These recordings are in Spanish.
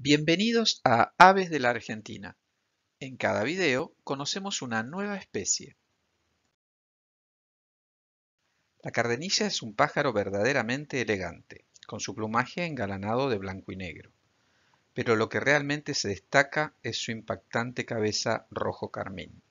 Bienvenidos a Aves de la Argentina. En cada video conocemos una nueva especie. La cardenilla es un pájaro verdaderamente elegante, con su plumaje engalanado de blanco y negro. Pero lo que realmente se destaca es su impactante cabeza rojo carmín.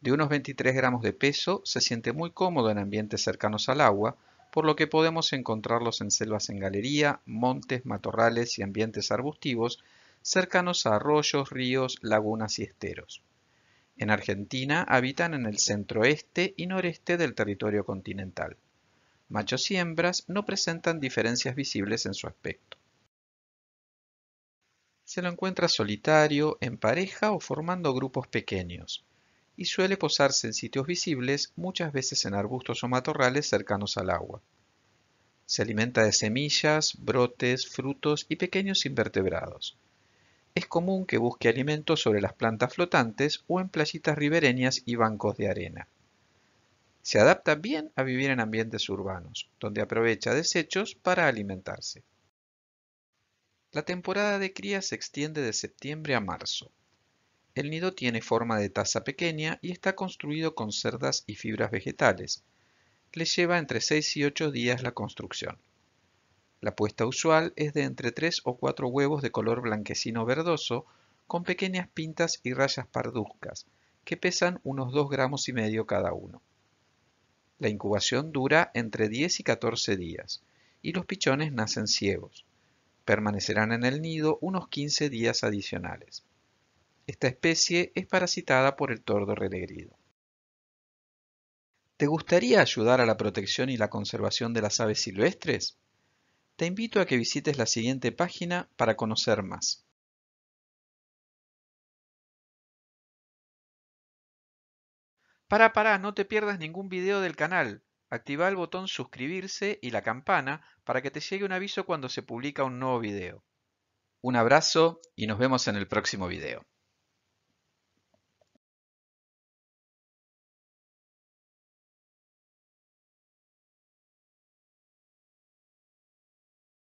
De unos 23 gramos de peso, se siente muy cómodo en ambientes cercanos al agua, por lo que podemos encontrarlos en selvas en galería, montes, matorrales y ambientes arbustivos cercanos a arroyos, ríos, lagunas y esteros. En Argentina habitan en el centro centroeste y noreste del territorio continental. Machos y hembras no presentan diferencias visibles en su aspecto. Se lo encuentra solitario, en pareja o formando grupos pequeños y suele posarse en sitios visibles, muchas veces en arbustos o matorrales cercanos al agua. Se alimenta de semillas, brotes, frutos y pequeños invertebrados. Es común que busque alimento sobre las plantas flotantes o en playitas ribereñas y bancos de arena. Se adapta bien a vivir en ambientes urbanos, donde aprovecha desechos para alimentarse. La temporada de cría se extiende de septiembre a marzo. El nido tiene forma de taza pequeña y está construido con cerdas y fibras vegetales. Le lleva entre 6 y 8 días la construcción. La puesta usual es de entre 3 o 4 huevos de color blanquecino verdoso con pequeñas pintas y rayas parduzcas, que pesan unos 2 gramos y medio cada uno. La incubación dura entre 10 y 14 días y los pichones nacen ciegos. Permanecerán en el nido unos 15 días adicionales. Esta especie es parasitada por el tordo renegrido. ¿Te gustaría ayudar a la protección y la conservación de las aves silvestres? Te invito a que visites la siguiente página para conocer más. Para, para, no te pierdas ningún video del canal. Activa el botón suscribirse y la campana para que te llegue un aviso cuando se publica un nuevo video. Un abrazo y nos vemos en el próximo video.